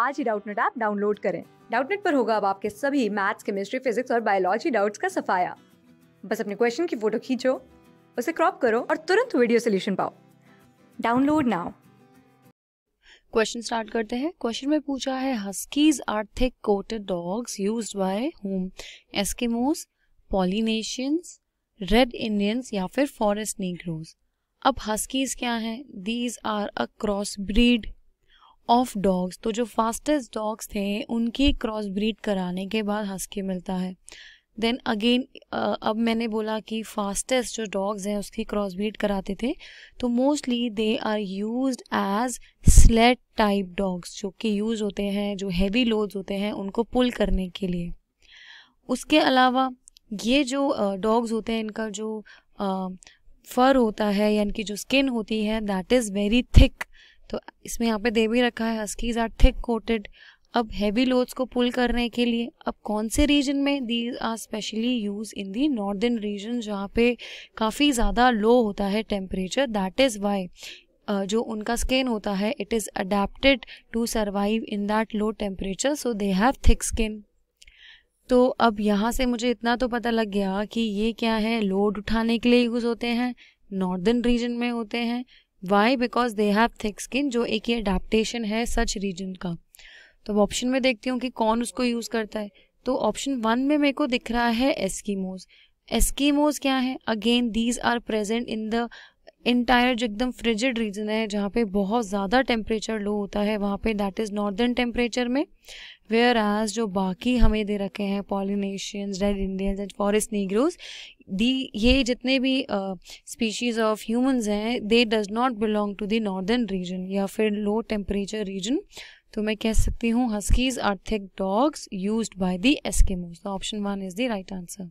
आज ही Doubtnut app download करें डाउटनेट पर होगा अब आपके सभी मैथ्स केमिस्ट्री फिजिक्स और बायोलॉजी डाउट्स का सफाया बस अपने क्वेश्चन की फोटो खींचो उसे क्रॉप करो और तुरंत वीडियो सोल्यूशन पाओ डाउनलोड नाउ क्वेश्चन स्टार्ट करते हैं क्वेश्चन में पूछा है huskies are thick coated dogs used by home Eskimos Polynesians red Indians या फिर फॉरेस्ट नीग्रोज अब हस्कीज क्या हैं these are a cross breed of dogs तो जो फास्टेस्ट डॉग्स थे उनकी क्रॉस ब्रीड कराने के बाद हस्की मिलता है देन अगेन अब मैंने बोला कि फास्टेस्ट जो डॉग्स हैं उसकी क्रॉस ब्रीड कराते थे तो mostly they are use as sled type dogs जो कि यूज़ होते हैं जो हैवी लोड्स होते हैं उनको पुल करने के लिए उसके अलावा ये जो डॉग्स uh, होते हैं इनका जो uh, फर होता है या इनकी जो स्किन होती है दैट इज़ वेरी थिक तो इसमें यहाँ पे दे भी रखा है हस्कीज आर थिक कोटेड अब हैवी लोड्स को पुल करने के लिए अब कौन से रीजन में these are specially used in the northern region जहाँ पे काफ़ी ज़्यादा लो होता है टेम्परेचर दैट इज़ वाई जो उनका स्किन होता है it is adapted to survive in that low temperature so they have thick skin तो अब यहाँ से मुझे इतना तो पता लग गया कि ये क्या है लोड उठाने के लिए यूज़ होते हैं नॉर्दर्न रीजन में होते हैं why because they have thick skin जो एक ही अडेप्टेशन है सच रीजन का तो अब ऑप्शन में देखती हूँ कि कौन उसको यूज़ करता है तो ऑप्शन वन में मेरे को दिख रहा है एस्कीमोज एस्कीमोज क्या है again these are present in the entire जो एकदम फ्रिजिड रीजन है जहाँ पे बहुत ज़्यादा टेम्परेचर लो होता है वहाँ पे दैट इज़ नॉर्दर्न टेम्परेचर में वेयर एज जो बाकी हमें दे रखे हैं Polynesians red Indians and forest negroes दी ये जितने भी स्पीशीज़ ऑफ ह्यूमंस हैं they does not belong to the northern region या फिर लो टेम्परेचर रीजन तो मैं कह सकती हूँ huskies are thick dogs use by the Eskimos the option one is the right answer